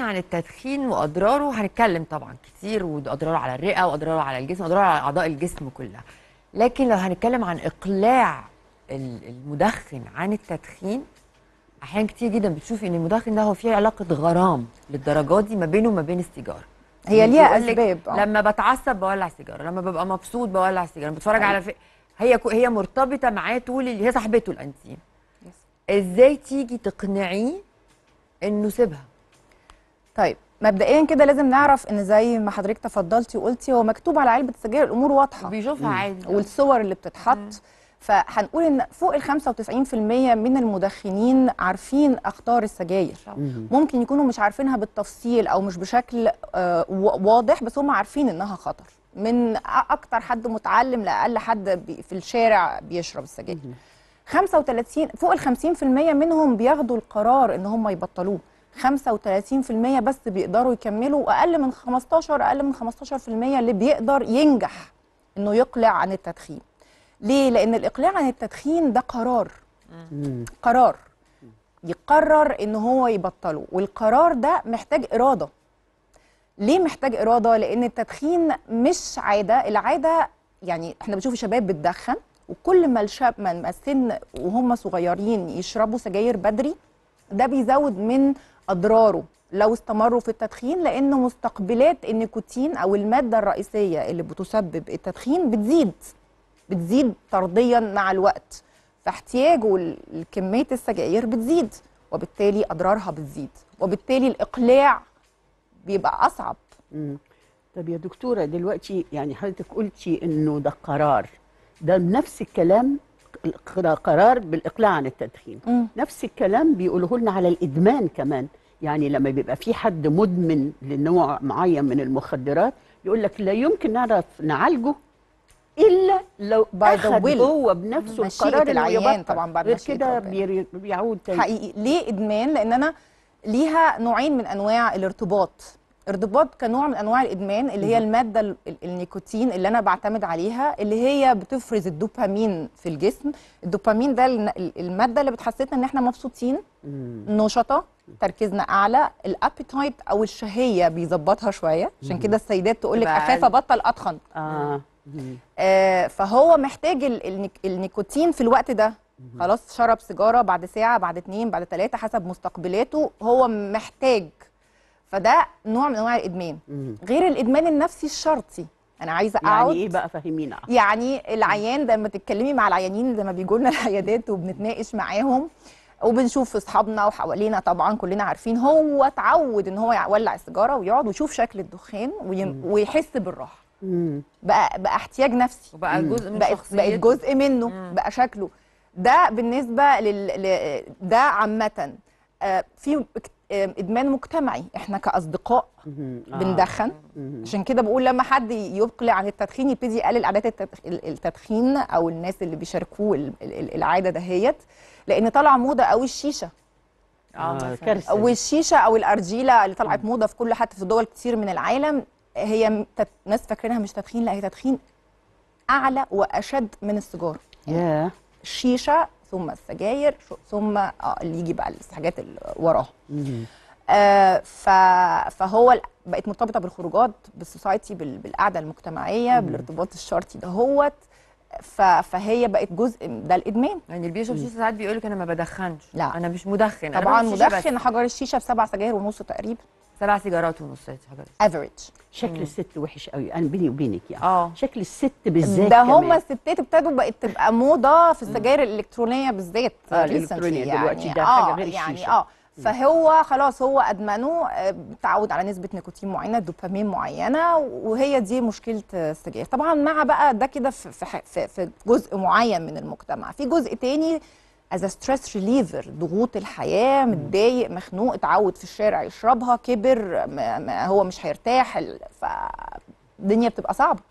عن التدخين واضراره هنتكلم طبعا كتير واضراره على الرئه واضراره على الجسم واضراره على اعضاء الجسم كلها لكن لو هنتكلم عن اقلاع المدخن عن التدخين احيانا كتير جدا بتشوفي ان المدخن ده هو فيه علاقه غرام للدرجات دي ما بينه وما بين السيجاره هي يعني ليها اسباب آه. لما بتعصب بولع سيجاره لما ببقى مبسوط بولع سيجاره بتفرج أه. على أيوه. في... هي هي مرتبطه معاه طول اللي هي صاحبته الانتيم ازاي تيجي تقنعيه انه سيبها طيب مبدئيا كده لازم نعرف ان زي ما حضرتك تفضلتي وقلتي هو مكتوب على علبه السجاير الامور واضحه بيشوفها عادي آه. والصور اللي بتتحط فهنقول ان فوق ال 95% من المدخنين عارفين اخطار السجاير ممكن يكونوا مش عارفينها بالتفصيل او مش بشكل آه، واضح بس هم عارفين انها خطر من اكتر حد متعلم لاقل حد في الشارع بيشرب السجاير 35 فوق ال 50% منهم بياخدوا القرار ان هم يبطلوه 35% بس بيقدروا يكملوا واقل من 15 اقل من 15% اللي بيقدر ينجح انه يقلع عن التدخين ليه لان الاقلاع عن التدخين ده قرار قرار يقرر ان هو يبطله والقرار ده محتاج اراده ليه محتاج اراده لان التدخين مش عاده العاده يعني احنا بنشوف شباب بتدخن وكل ما الشاب ما السن وهم صغيرين يشربوا سجاير بدري ده بيزود من اضراره لو استمروا في التدخين لان مستقبلات النيكوتين او الماده الرئيسيه اللي بتسبب التدخين بتزيد بتزيد طرديا مع الوقت فاحتياجه لكميه السجاير بتزيد وبالتالي اضرارها بتزيد وبالتالي الاقلاع بيبقى اصعب امم طب يا دكتوره دلوقتي يعني حضرتك قلتي انه ده قرار ده نفس الكلام قرار بالاقلاع عن التدخين مم. نفس الكلام بيقولوه لنا على الادمان كمان يعني لما بيبقى في حد مدمن لنوع معين من المخدرات يقول لك لا يمكن نعرف نعالجه الا لو بعد هو بنفسه القرار العيان طبعا بعد غير كده بيعود تاني حقيقي ليه ادمان لان انا ليها نوعين من انواع الارتباط ارتباط كنوع من انواع الادمان اللي هي الماده النيكوتين اللي انا بعتمد عليها اللي هي بتفرز الدوبامين في الجسم الدوبامين ده الماده اللي بتحسسنا ان احنا مبسوطين نشطه تركيزنا اعلى الابيتايت او الشهيه بيظبطها شويه عشان كده السيدات تقول لك اخاف ابطل اتخن آه. آه فهو محتاج النيكوتين في الوقت ده خلاص شرب سيجاره بعد ساعه بعد اتنين بعد تلاته حسب مستقبلاته هو محتاج فده نوع من انواع الادمان غير الادمان النفسي الشرطي انا عايزه اقعد يعني ايه بقى فهمينا يعني العيان لما تتكلمي مع العيانين لما بيجوا لنا العيادات وبنتناقش معاهم وبنشوف اصحابنا وحوالينا طبعا كلنا عارفين هو اتعود ان هو يولع السيجاره ويقعد ويشوف شكل الدخان ويحس بالراحه بقى بقى احتياج نفسي وبقى جزء من بقت بقت جزء منه مم. بقى شكله ده بالنسبه لل ده عامه آه، في ادمان مجتمعي احنا كاصدقاء آه. بندخن عشان كده بقول لما حد يقلع عن التدخين يبتدي يقلل عادات التدخين او الناس اللي بيشاركوه العاده دهيت لان طالعه موضه قوي الشيشه اه, آه، كارثه والشيشه او الارجيله اللي طلعت موضه في كل حتى في دول كتير من العالم هي ناس فاكرينها مش تدخين لا هي تدخين اعلى واشد من السيجاره yeah. الشيشه ثم السجاير ثم اه اللي يجي بقى الحاجات اللي وراها آه فهو بقت مرتبطه بالخروجات بالسوسايتي بالقعده المجتمعيه بالارتباط الشرطي ده هوت فهي بقت جزء ده الادمان يعني بيشرب شيشه ساعات بيقول لك انا ما بدخنش لا انا مش مدخن طبعا مدخن حجر الشيشه بسبع سجاير ونص تقريبا سبع سيجارات ونص حضرتك افريج شكل مم. الست وحش قوي انا بيني وبينك يعني اه شكل الست بالذات ده هم الستات ابتدوا بقت تبقى موضه في السجاير الالكترونيه بالذات اه الالكترونيه يعني دلوقتي ده آه، حاجه غير يعني اه فهو خلاص هو ادمنه آه، تعود على نسبه نيكوتين معينه دوبامين معينه وهي دي مشكله السجاير طبعا مع بقى ده كده في, في, في جزء معين من المجتمع في جزء تاني از ستريس ريليفر ضغوط الحياه متضايق مخنوق اتعود في الشارع يشربها كبر ما هو مش هيرتاح فالدنيا بتبقى صعبه